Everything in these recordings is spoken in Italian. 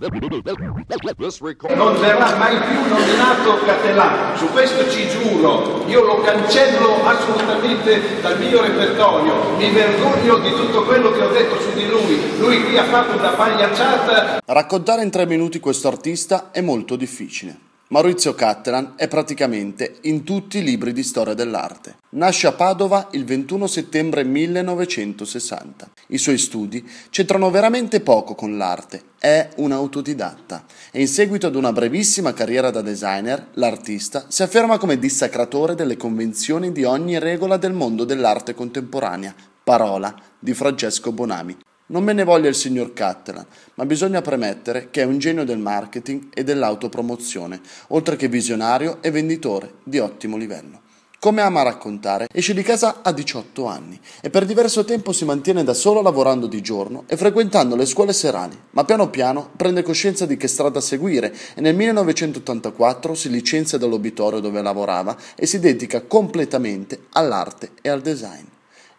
Non verrà mai più nominato Cattelà, su questo ci giuro, io lo cancello assolutamente dal mio repertorio, mi vergogno di tutto quello che ho detto su di lui, lui qui ha fatto una pagliacciata. Raccontare in tre minuti questo artista è molto difficile. Maurizio Cattelan è praticamente in tutti i libri di storia dell'arte. Nasce a Padova il 21 settembre 1960 i suoi studi c'entrano veramente poco con l'arte, è un autodidatta e in seguito ad una brevissima carriera da designer, l'artista si afferma come dissacratore delle convenzioni di ogni regola del mondo dell'arte contemporanea, parola di Francesco Bonami. Non me ne voglia il signor Cattelan, ma bisogna premettere che è un genio del marketing e dell'autopromozione, oltre che visionario e venditore di ottimo livello. Come ama raccontare, esce di casa a 18 anni e per diverso tempo si mantiene da solo lavorando di giorno e frequentando le scuole serali, ma piano piano prende coscienza di che strada seguire e nel 1984 si licenzia dall'obitorio dove lavorava e si dedica completamente all'arte e al design.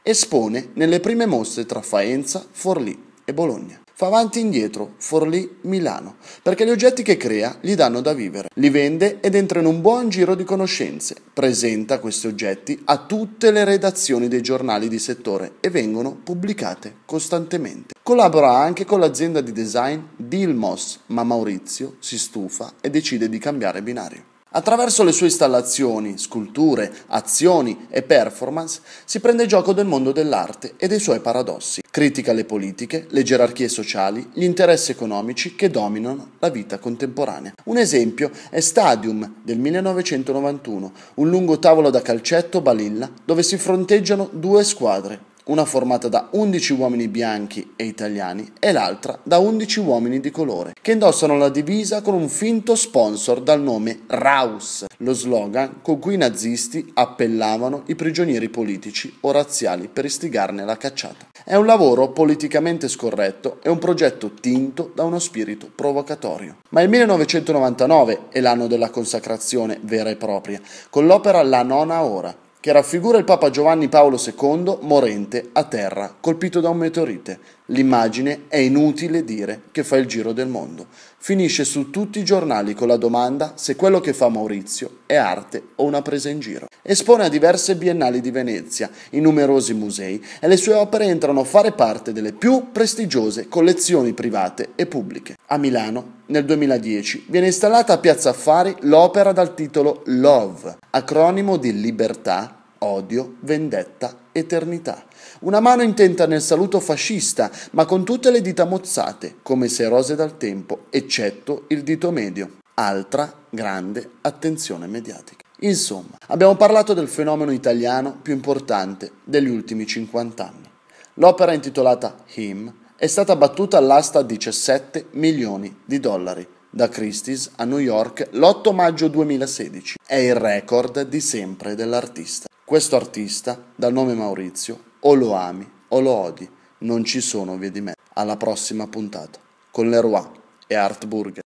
Espone nelle prime mostre tra Faenza, Forlì e Bologna. Fa avanti e indietro, Forlì-Milano, perché gli oggetti che crea gli danno da vivere. Li vende ed entra in un buon giro di conoscenze. Presenta questi oggetti a tutte le redazioni dei giornali di settore e vengono pubblicate costantemente. Collabora anche con l'azienda di design Dilmos, ma Maurizio si stufa e decide di cambiare binario. Attraverso le sue installazioni, sculture, azioni e performance si prende gioco del mondo dell'arte e dei suoi paradossi. Critica le politiche, le gerarchie sociali, gli interessi economici che dominano la vita contemporanea. Un esempio è Stadium del 1991, un lungo tavolo da calcetto balilla dove si fronteggiano due squadre, una formata da 11 uomini bianchi e italiani e l'altra da 11 uomini di colore, che indossano la divisa con un finto sponsor dal nome Raus, lo slogan con cui i nazisti appellavano i prigionieri politici o razziali per istigarne la cacciata. È un lavoro politicamente scorretto e un progetto tinto da uno spirito provocatorio. Ma il 1999 è l'anno della consacrazione vera e propria, con l'opera La nona ora che raffigura il Papa Giovanni Paolo II morente a terra, colpito da un meteorite, L'immagine è inutile dire che fa il giro del mondo. Finisce su tutti i giornali con la domanda se quello che fa Maurizio è arte o una presa in giro. Espone a diverse biennali di Venezia, in numerosi musei e le sue opere entrano a fare parte delle più prestigiose collezioni private e pubbliche. A Milano, nel 2010, viene installata a Piazza Affari l'opera dal titolo Love, acronimo di libertà odio, vendetta, eternità. Una mano intenta nel saluto fascista, ma con tutte le dita mozzate, come se erose dal tempo, eccetto il dito medio. Altra grande attenzione mediatica. Insomma, abbiamo parlato del fenomeno italiano più importante degli ultimi 50 anni. L'opera intitolata Him è stata battuta all'asta a 17 milioni di dollari da Christie's a New York l'8 maggio 2016. È il record di sempre dell'artista. Questo artista, dal nome Maurizio, o lo ami o lo odi, non ci sono vie di me. Alla prossima puntata con Leroy e Art Burger.